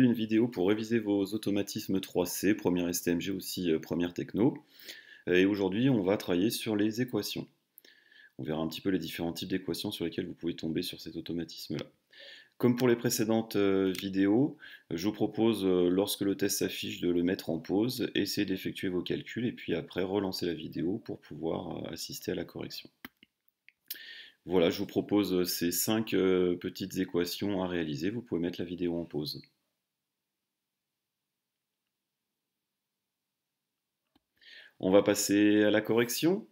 une vidéo pour réviser vos automatismes 3C, première STMG aussi euh, première techno. Euh, et aujourd'hui, on va travailler sur les équations. On verra un petit peu les différents types d'équations sur lesquelles vous pouvez tomber sur cet automatisme-là. Comme pour les précédentes euh, vidéos, je vous propose, lorsque le test s'affiche, de le mettre en pause, essayer d'effectuer vos calculs et puis après relancer la vidéo pour pouvoir assister à la correction. Voilà, je vous propose ces 5 petites équations à réaliser. Vous pouvez mettre la vidéo en pause. On va passer à la correction.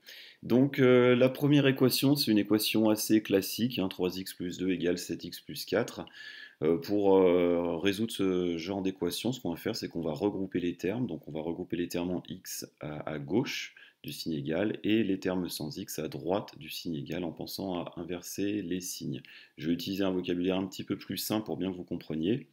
Donc euh, la première équation, c'est une équation assez classique, 3x hein, plus 2 égale 7x plus 4. Euh, pour euh, résoudre ce genre d'équation, ce qu'on va faire, c'est qu'on va regrouper les termes. Donc on va regrouper les termes en x à, gauche du signe égal et les termes sans x à droite du signe égal en pensant à inverser les signes. Je vais utiliser un vocabulaire un petit peu plus simple pour bien que vous compreniez.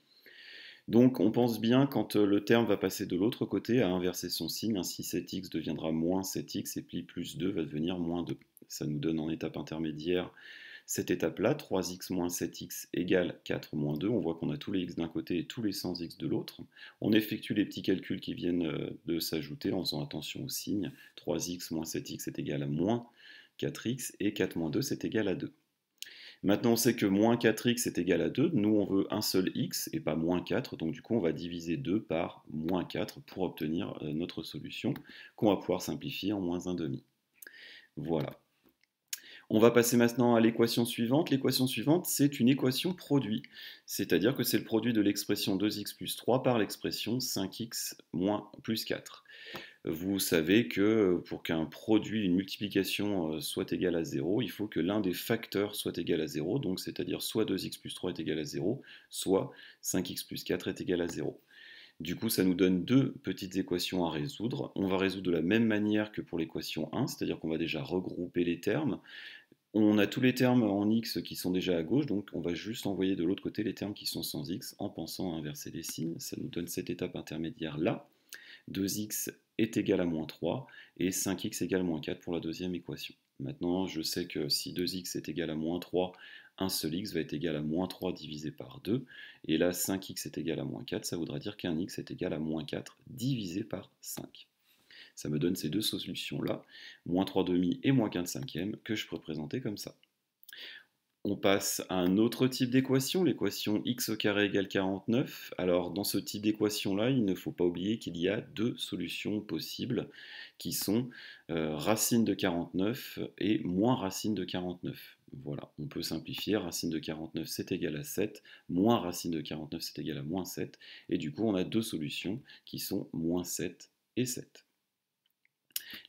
Donc on pense bien quand euh, le terme va passer de l'autre côté à inverser son signe, ainsi 7x deviendra moins 7x et puis plus 2 va devenir moins 2. Ça nous donne en étape intermédiaire cette étape-là, 3x moins 7x égale 4 moins 2. On voit qu'on a tous les x d'un côté et tous les 100 x de l'autre. On effectue les petits calculs qui viennent euh, de s'ajouter en faisant attention au signe, 3x moins 7x est égal à moins 4x et 4 moins 2 c'est égal à 2. Maintenant, on sait que moins 4x est égal à 2. Nous, on veut un seul x et pas moins 4. Donc, du coup, on va diviser 2 par moins 4 pour obtenir euh, notre solution qu'on va pouvoir simplifier en moins 1,5. Voilà. On va passer maintenant à l'équation suivante. L'équation suivante, c'est une équation produit, c'est-à-dire que c'est le produit de l'expression 2x plus 3 par l'expression 5x moins plus 4 vous savez que euh, pour qu'un produit, une multiplication euh, soit égale à 0, il faut que l'un des facteurs soit égal à 0, donc c'est-à-dire soit 2x plus 3 est égal à 0, soit 5x plus 4 est égal à 0. Du coup, ça nous donne deux petites équations à résoudre. On va résoudre de la même manière que pour l'équation 1, c'est-à-dire qu'on va déjà regrouper les termes. On a tous les termes en x qui sont déjà à gauche, donc on va juste envoyer de l'autre côté les termes qui sont sans x en pensant à inverser les signes. Ça nous donne cette étape intermédiaire là. 2x est égal à moins 3 et 5x égale moins 4 pour la deuxième équation. Maintenant, je sais que si 2x est égal à moins 3, un seul x va être égal à moins 3 divisé par 2. Et là, 5x est égal à moins 4, ça voudra dire qu'un x est égal à moins 4 divisé par 5. Ça me donne ces deux solutions-là, moins 3 demi et moins 4 cinquième, que je peux représenter comme ça. On passe à un autre type d'équation, l'équation x au carré égale 49. Alors dans ce type d'équation-là, il ne faut pas oublier qu'il y a deux solutions possibles qui sont euh, racine de 49 et moins racine de 49. Voilà, on peut simplifier, racine de 49 c'est égal à 7, moins racine de 49 c'est égal à moins 7, et du coup on a deux solutions qui sont moins 7 et 7.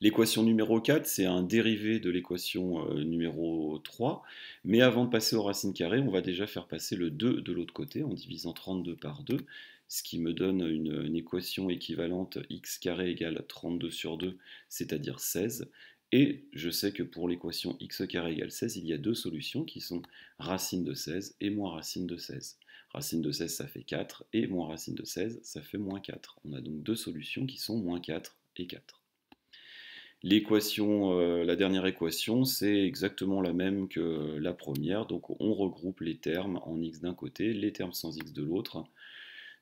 L'équation numéro 4, c'est un dérivé de l'équation euh, numéro 3. Mais avant de passer aux racines carrées, on va déjà faire passer le 2 de l'autre côté en divisant 32 par 2, ce qui me donne une, équation équivalente x carré égale 32 sur 2, c'est-à-dire 16. Et je sais que pour l'équation x carré égale 16, il y a deux solutions qui sont racine de 16 et moins racine de 16. Racine de 16, ça fait 4, et moins racine de 16, ça fait moins 4. On a donc deux solutions qui sont moins 4 et 4. L'équation, euh, la dernière équation, c'est exactement la même que la première, donc on regroupe les termes en x d'un côté, les termes sans x de l'autre.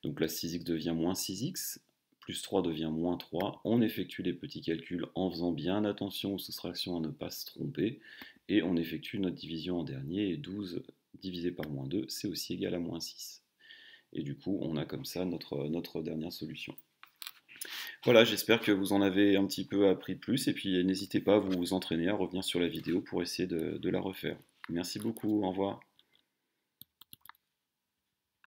Donc là, 6x devient moins 6x, plus 3 devient moins 3. On effectue les petits calculs en faisant bien attention aux soustractions à ne pas se tromper, et on effectue notre division en dernier, et 12 divisé par moins 2, c'est aussi égal à moins 6. Et du coup, on a comme ça notre dernière solution. Voilà, j'espère que vous en avez un petit peu appris plus et puis n'hésitez pas à vous entraîner à revenir sur la vidéo pour essayer de, la refaire. Merci beaucoup, au revoir.